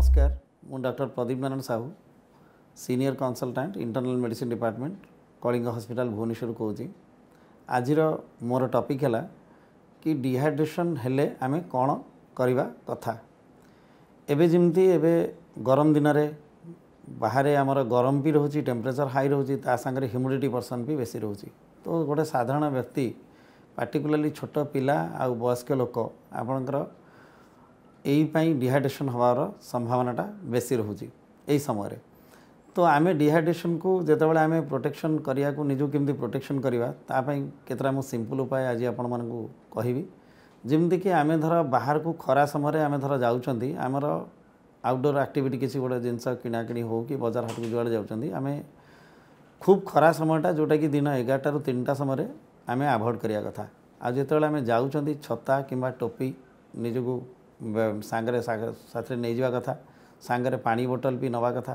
নমস্কার ମୁଁ doctor Pradeep Narayan Sahu senior consultant internal medicine department Kalinga hospital ଭୁବନେଶ୍ୱରରୁ କହୁଛି ଆଜିର ମୋର ଟପିକ୍ ହେଲା କି ଡିହାଇଡ୍ରେସନ୍ ହେଲେ ଆମେ କ'ଣ କରିବା କଥା ଏବେ ଯେମିତି ଏବେ ଗରମ ଦିନରେ ବାହାରେ ଆମର ଗରମ ବି ରହୁଛି ଟେମ୍ପରେଚର ହାଇ ରହୁଛି ତା ସାଙ୍ଗରେ ହ୍ୟୁମିଡ଼ିଟି ପରସେଣ୍ଟ ବି ବେଶୀ ରହୁଛି ତ ଗୋଟେ ସାଧାରଣ ବ୍ୟକ୍ତି ପାର୍ଟିକୁଲାରଲି ଛୋଟ ପିଲା ଆଉ ବୟସ୍କ ଲୋକ ଆପଣଙ୍କର यहीपाई डिहड्रेसन हबार संभावनाटा बेस रोज यही समय तो आम डिहड्रेसन को जिते जोबले आम प्रोटेक्शन करा निजु कमी प्रोटेक्शन करवाई के सीम्पल उपाय आज आपण मन को कह जमीक आम धर बाहर को खरा समय आम धर जामर आउटडोर आक्टिट किसी गोटे जिनस किणाकि हो कि बजार हाट को जुआड़े आम खूब खरा समयटा जोटा कि दिन एगारटा रू तीन टाइम आम आभोड करने कथा आज जो आम जाऊँ छता कि टोपी निजी ସାଙ୍ଗରେ ସାଥିରେ ନେଇଯିବା କଥା ସାଙ୍ଗରେ ପାଣି ବୋଟଲ ବି ନେବା କଥା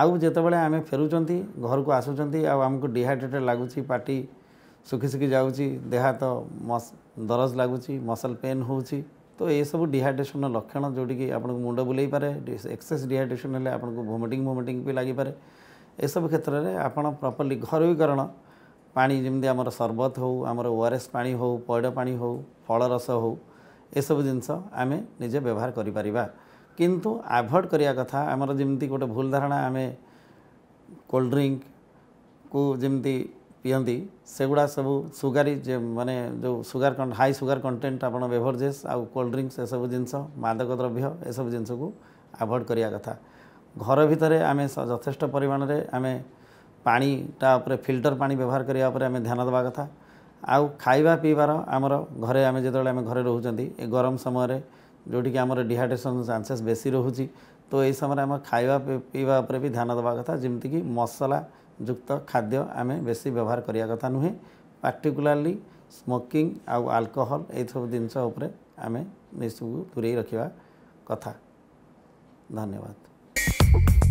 ଆଉ ଯେତେବେଳେ ଆମେ ଫେରୁଛନ୍ତି ଘରକୁ ଆସୁଛନ୍ତି ଆଉ ଆମକୁ ଡିହାଇଡ୍ରେଟେଡ଼୍ ଲାଗୁଛି ପାଟି ଶୁଖି ଶୁଖି ଯାଉଛି ଦେହ ହାତ ଦରଜ ଲାଗୁଛି ମସଲ ପେନ୍ ହେଉଛି ତ ଏସବୁ ଡିହାଇଡ୍ରେସନ୍ର ଲକ୍ଷଣ ଯେଉଁଠିକି ଆପଣଙ୍କୁ ମୁଣ୍ଡ ବୁଲେଇ ପାରେ ଏକ୍ସେସ୍ ଡିହାଇଡ୍ରେସନ୍ ହେଲେ ଆପଣଙ୍କୁ ଭୋମିଟିଂ ଭୋମିଟିଂ ବି ଲାଗିପାରେ ଏସବୁ କ୍ଷେତ୍ରରେ ଆପଣ ପ୍ରପର୍ଲି ଘରୋଇକରଣ ପାଣି ଯେମିତି ଆମର ସରବତ ହେଉ ଆମର ଓ ଆର୍ ଏସ୍ ପାଣି ହେଉ ପଇଡ଼ ପାଣି ହେଉ ଫଳ ରସ ହେଉ ଏସବୁ ଜିନିଷ ଆମେ ନିଜେ ବ୍ୟବହାର କରିପାରିବା କିନ୍ତୁ ଆଭଏଡ଼୍ କରିବା କଥା ଆମର ଯେମିତି ଗୋଟେ ଭୁଲ ଧାରଣା ଆମେ କୋଲ୍ଡ ଡ୍ରିଙ୍କକୁ ଯେମିତି ପିଅନ୍ତି ସେଗୁଡ଼ା ସବୁ ସୁଗାରି ଯେ ମାନେ ଯେଉଁ ସୁଗାର ହାଇ ସୁଗାର କଣ୍ଟେଣ୍ଟ ଆପଣ ବେଭରେଜେସ୍ ଆଉ କୋଲ୍ଡ ଡ୍ରିଙ୍କସ୍ ଏସବୁ ଜିନିଷ ମାଦକ ଦ୍ରବ୍ୟ ଏସବୁ ଜିନିଷକୁ ଆଭଏଡ଼୍ କରିବା କଥା ଘର ଭିତରେ ଆମେ ଯଥେଷ୍ଟ ପରିମାଣରେ ଆମେ ପାଣିଟା ଉପରେ ଫିଲ୍ଟର ପାଣି ବ୍ୟବହାର କରିବା ଉପରେ ଆମେ ଧ୍ୟାନ ଦେବା କଥା आउँ खाइवा पिबार आम जोटि आम डिड्रेसन चांसेस बेसी पिबा खा भी ध्यान दबा कथा जम्तिक मसला जुक्त खाद्य आमे बेसी व्यवहार कथा नहि पार्टिकुलरली स्मोकिंग आउ आलकहल ए सब जाप्रो आमेसम्म रखिबा कथा धन्यवाद